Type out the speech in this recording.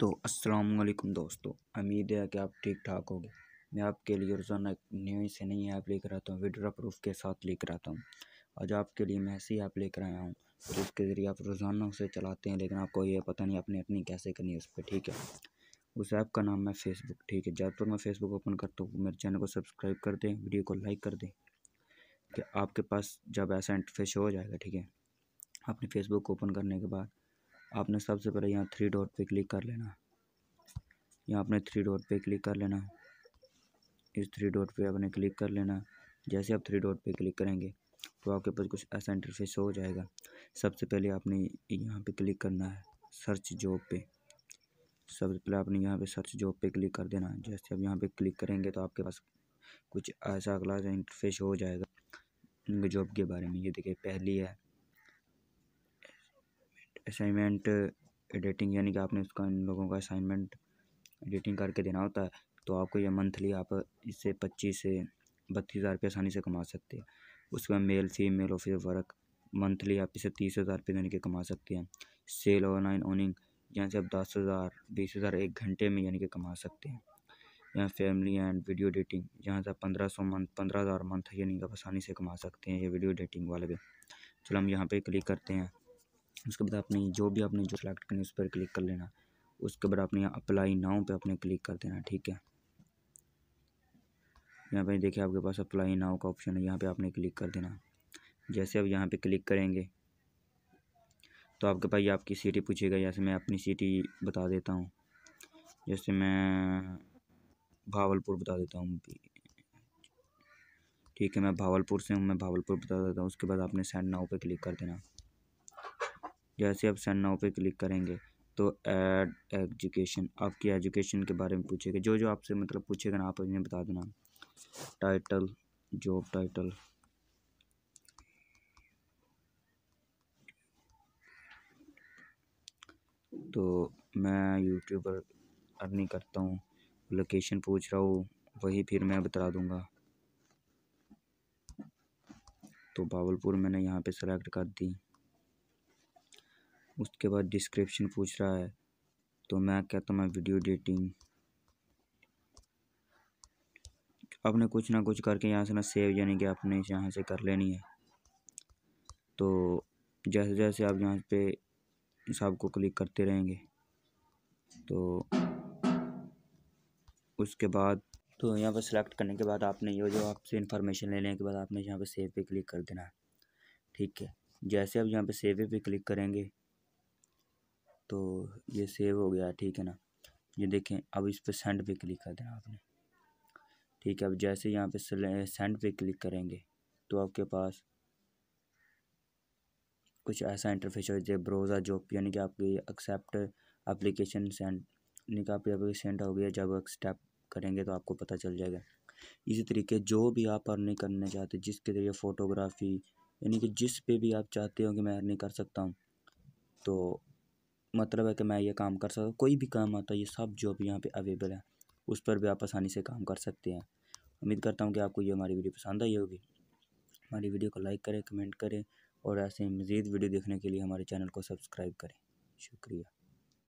तो अस्सलाम वालेकुम दोस्तों उम्मीद है कि आप ठीक ठाक होंगे मैं आपके लिए रोज़ाना न्यू से नई ऐप लेकर आता हूँ विड्रा प्रूफ के साथ लेकर आता हूँ आज आपके लिए मैं ऐसी ऐप लेकर आया हूँ जिसके उसके ज़रिए आप रोज़ाना उसे चलाते हैं लेकिन आपको ये पता नहीं अपनी अपनी कैसे करनी है उस पर ठीक है उस ऐप का नाम है फेसबुक ठीक है तक मैं फेसबुक ओपन करता हूँ मेरे चैनल को सब्सक्राइब कर दें वीडियो को लाइक कर दें कि आपके पास जब ऐसा इंटरफेस हो जाएगा ठीक है आपने फेसबुक ओपन करने के बाद आपने सबसे पहले यहाँ थ्री डॉट पे क्लिक कर लेना यहाँ आपने थ्री डॉट पे क्लिक कर लेना इस थ्री डॉट पे आपने क्लिक कर लेना जैसे आप थ्री डॉट पे क्लिक करेंगे तो आपके पास कुछ ऐसा इंटरफेस हो जाएगा सबसे पहले आपने यहाँ पे क्लिक करना है सर्च जॉब पे सबसे पहले आपने यहाँ पे सर्च जॉब पे क्लिक कर देना जैसे आप यहाँ पे क्लिक करेंगे तो आपके पास कुछ ऐसा अगला इंटरफेस हो जाएगा जॉब के बारे में ये देखिए पहली है असाइनमेंट एडिटिंग uh, यानी कि आपने उसका इन लोगों का असाइनमेंट एडिटिंग करके देना होता है तो आपको ये मंथली आप इससे पच्चीस से बत्तीस हज़ार रुपये आसानी से कमा सकते हैं उसके बाद male female male office work monthly आप इसे तीस हज़ार रुपये यानी कि कमा सकते हैं सेल ऑनलाइन ऑनिंग यहाँ से आप दस हज़ार बीस हज़ार एक घंटे में यानी कि कमा सकते हैं यहाँ फैमिली एंड वीडियो एडिटिंग यहाँ से आप पंद्रह सौ मंथ पंद्रह हज़ार मंथ यानी कि आप आसानी से कमा सकते हैं ये वीडियो एडिटिंग वाले पे चलो हम यहाँ पे क्लिक करते हैं उसके बाद आपने जो भी आपने जो सेलेक्ट करनी है उस पर क्लिक कर लेना उसके बाद आपने अप्लाई नाव पे आपने क्लिक कर देना ठीक है यहाँ पे देखिए आपके पास अप्लाई नाव का ऑप्शन है यहाँ पे आपने क्लिक कर देना जैसे आप यहाँ पे क्लिक करेंगे तो आपके पास ये आपकी सिटी पूछेगा जैसे मैं अपनी सिटी बता देता हूँ जैसे मैं भावलपुर बता देता हूँ ठीक है मैं भावलपुर से हूँ मैं भावलपुर बता देता हूँ उसके बाद आपने सेंड नाव पर क्लिक कर देना जैसे आप सेंड नाउ पे क्लिक करेंगे तो एड एजुकेशन आपकी एजुकेशन के बारे में पूछेगा जो जो आपसे मतलब पूछेगा ना आप उन्हें बता देना टाइटल जॉब टाइटल तो मैं यूट्यूबर अर्निंग करता हूँ लोकेशन पूछ रहा हूँ वही फिर मैं बता दूँगा तो बावलपुर मैंने यहाँ पे सेलेक्ट कर दी उसके बाद डिस्क्रिप्शन पूछ रहा है तो मैं कहता हूँ मैं वीडियो एडिटिंग आपने कुछ ना कुछ करके यहाँ से ना सेव यानी कि आपने यहाँ से कर लेनी है तो जैसे जैसे आप यहाँ पे इस को क्लिक करते रहेंगे तो उसके बाद तो यहाँ पर सिलेक्ट करने के बाद आपने ये जो आपसे इन्फॉर्मेशन लेने के बाद आपने यहाँ पर सेव पे क्लिक कर देना है ठीक है जैसे आप यहाँ पे सेव पे क्लिक करेंगे तो ये सेव हो गया ठीक है ना ये देखें अब इस पर सेंड पे क्लिक कर देना आपने ठीक है अब जैसे यहाँ पे सेंड पे क्लिक करेंगे तो आपके पास कुछ ऐसा इंटरफेस हो जाए ब्रोज़ा जो यानी कि आपकी एक्सेप्ट एप्लीकेशन सेंड यानी कि आपकी सेंड हो गया जब एक्सेप्ट करेंगे तो आपको पता चल जाएगा इसी तरीके जो भी आप अर्निंग करना चाहते जिसके जरिए फ़ोटोग्राफी यानी कि जिस पे भी आप चाहते हो कि मैं अर्निंग कर सकता हूँ तो मतलब है कि मैं ये काम कर सकता हूँ कोई भी काम आता है ये सब जॉब यहाँ पे अवेलेबल है उस पर भी आप आसानी से काम कर सकते हैं उम्मीद करता हूँ कि आपको ये हमारी वीडियो पसंद आई होगी हमारी वीडियो को लाइक करें कमेंट करें और ऐसे मज़ीद वीडियो देखने के लिए हमारे चैनल को सब्सक्राइब करें शुक्रिया